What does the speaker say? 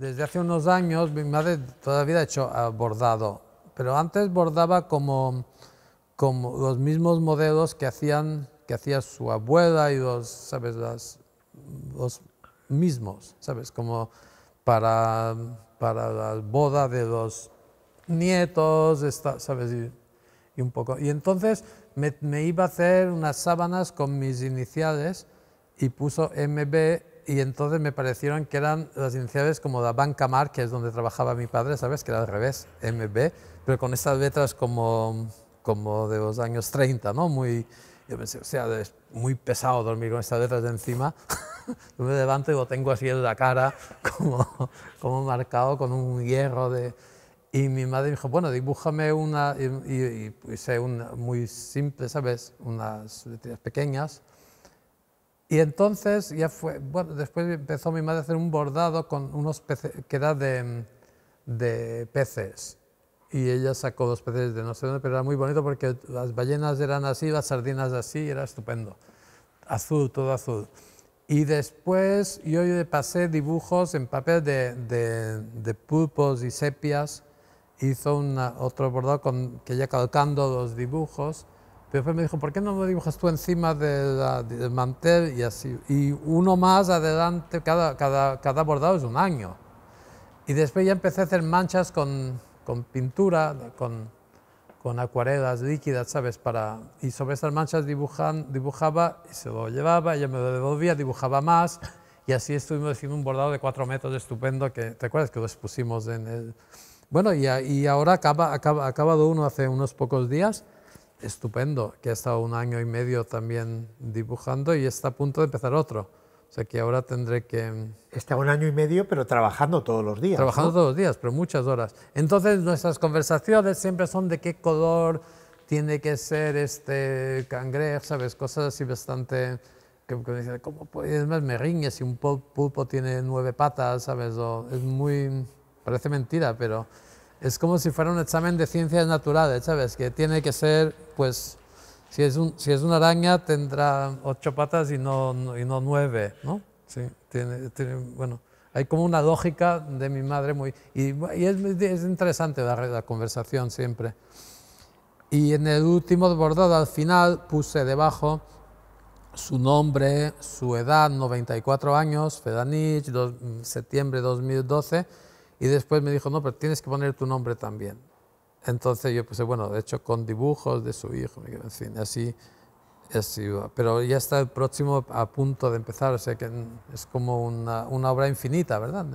Desde hace unos años mi madre todavía ha hecho ah, bordado, pero antes bordaba como, como los mismos modelos que hacían que hacía su abuela y los, ¿sabes? los mismos, ¿sabes? Como para, para la boda de los nietos, ¿sabes? Y, un poco. Y entonces me, me, iba a hacer unas sábanas con mis iniciales y puso MB y entonces me parecieron que eran las iniciales como la Banca Mar, que es donde trabajaba mi padre, ¿sabes? Que era al revés, MB, pero con estas letras como, como de los años 30, ¿no? Muy, yo pensé, o sea, es muy pesado dormir con estas letras de encima. me levanto y lo tengo así en la cara, como, como marcado con un hierro de... Y mi madre me dijo, bueno, dibújame una, y, y, y hice una muy simple, ¿sabes? Unas letras pequeñas y entonces ya fue, bueno, después empezó mi madre a hacer un bordado con unos peces, que era de, de peces. Y ella sacó dos peces de no sé dónde, pero era muy bonito porque las ballenas eran así, las sardinas así, era estupendo. Azul, todo azul. Y después yo pasé dibujos en papel de, de, pulpos y sepias. Hizo otro bordado que ella calcando los dibujos pero después me dijo, ¿por qué no lo dibujas tú encima del mantel y así? Y uno más adelante, cada, cada, cada bordado es un año. Y después ya empecé a hacer manchas con, con pintura, con, con, acuarelas líquidas, ¿sabes? Para, y sobre esas manchas dibujaba y se lo llevaba, ella me lo devolvía, dibujaba más. Y así estuvimos haciendo un bordado de cuatro metros estupendo que, ¿te acuerdas? Que lo expusimos en el... Bueno, y, y ahora acaba, acaba, acabado uno hace unos pocos días estupendo, que ha estado un año y medio también dibujando y está a punto de empezar otro. O sea que ahora tendré que... Mm, está un año y medio, pero trabajando todos los días. Trabajando todos los días, pero muchas horas. Entonces nuestras conversaciones siempre son de qué color tiene que ser este cangrejo, ¿sabes? Cosas así bastante... Que, me dicen, ¿cómo más me riñe si un pulpo tiene nueve patas, ¿sabes? es muy... Parece mentira, pero es como si fuera un examen de ciencias naturales, ¿sabes? Que tiene que ser, pues, si es, una araña tendrá ocho patas y no, no nueve, ¿no? Sí, tiene, bueno, hay como una lógica de mi madre muy... Y, es, es, interesante la, la, conversación siempre. Y en el último bordado, al final, puse debajo su nombre, su edad, 94 años, Fedanich, septiembre 2012 y después me dijo, no, pero tienes que poner tu nombre también. Entonces yo pues bueno, de hecho con dibujos de su hijo, en fin, así, así Pero ya está el próximo a punto de empezar, o sea que es como una, una obra infinita, ¿verdad?